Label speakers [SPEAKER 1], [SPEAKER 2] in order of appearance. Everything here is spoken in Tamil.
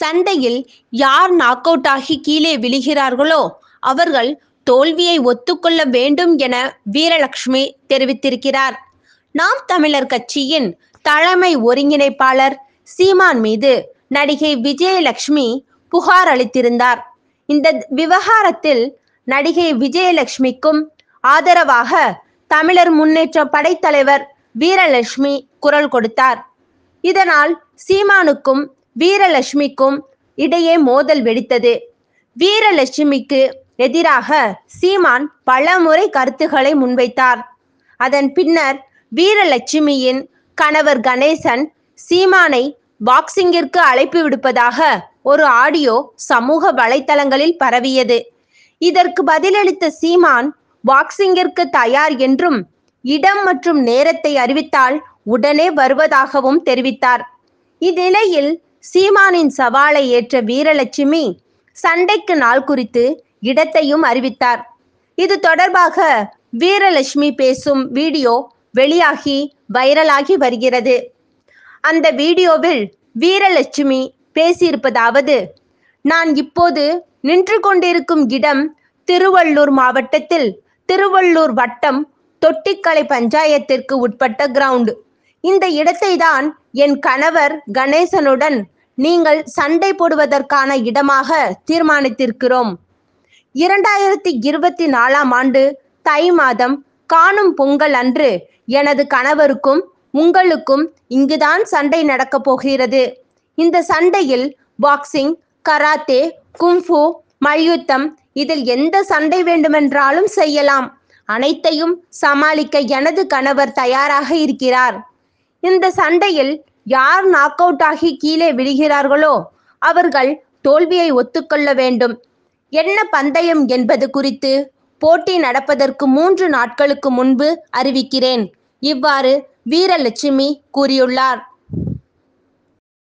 [SPEAKER 1] சண்டையில் யார் நாக் அவுட் ஆகி கீழே விழுகிறார்களோ அவர்கள் தோல்வியை ஒத்துக்கொள்ள வேண்டும் என வீரலட்சுமி தெரிவித்திருக்கிறார் நாம் தமிழர் கட்சியின் தலைமை ஒருங்கிணைப்பாளர் சீமான் மீது நடிகை விஜயலட்சுமி புகார் அளித்திருந்தார் இந்த விவகாரத்தில் நடிகை விஜயலட்சுமிக்கும் ஆதரவாக தமிழர் முன்னேற்ற படைத்தலைவர் வீரலட்சுமி குரல் கொடுத்தார் இதனால் சீமானுக்கும் வீரலட்சுமிக்கும் இடையே மோதல் வெடித்தது வீரலட்சுமிக்கு எதிராக சீமான் பலமுறை கருத்துக்களை முன்வைத்தார் அதன் பின்னர் வீரலட்சுமியின் கணவர் கணேசன் சீமானை பாக்ஸிங்கிற்கு அழைப்பு விடுப்பதாக ஒரு ஆடியோ சமூக வலைதளங்களில் பரவியது இதற்கு பதிலளித்த சீமான் பாக்ஸிங்கிற்கு தயார் என்றும் இடம் மற்றும் நேரத்தை அறிவித்தால் உடனே வருவதாகவும் தெரிவித்தார் இந்நிலையில் சீமானின் சவாலை ஏற்ற வீரலட்சுமி சண்டைக்கு நாள் குறித்து இடத்தையும் அறிவித்தார் இது தொடர்பாக வீரலட்சுமி பேசும் வீடியோ வெளியாகி வைரலாகி வருகிறது அந்த வீடியோவில் வீரலட்சுமி பேசியிருப்பதாவது நான் இப்போது நின்று கொண்டிருக்கும் இடம் திருவள்ளூர் மாவட்டத்தில் திருவள்ளூர் வட்டம் தொட்டிக்கலை பஞ்சாயத்திற்கு உட்பட்ட கிரவுண்ட் இந்த இடத்தை தான் என் கணவர் கணேசனுடன் நீங்கள் சண்டை போடுவதற்கான இடமாக தீர்மானித்திருக்கிறோம் இரண்டாயிரத்தி இருபத்தி நாலாம் ஆண்டு தை மாதம் காணும் பொங்கல் அன்று எனது கணவருக்கும் உங்களுக்கும் இங்குதான் சண்டை நடக்கப் போகிறது இந்த சண்டையில் பாக்ஸிங் கராத்தே கும்ஃபு மல்யுத்தம் இதில் எந்த சண்டை வேண்டுமென்றாலும் செய்யலாம் அனைத்தையும் சமாளிக்க எனது கணவர் தயாராக இருக்கிறார் இந்த சண்டையில் யார் நாக் அவுட் ஆகி கீழே விழுகிறார்களோ அவர்கள் தோல்வியை ஒத்துக்கொள்ள வேண்டும் என்ன பந்தயம் என்பது குறித்து போட்டி நடப்பதற்கு மூன்று நாட்களுக்கு முன்பு அறிவிக்கிறேன் இவ்வாறு வீரலட்சுமி கூறியுள்ளார்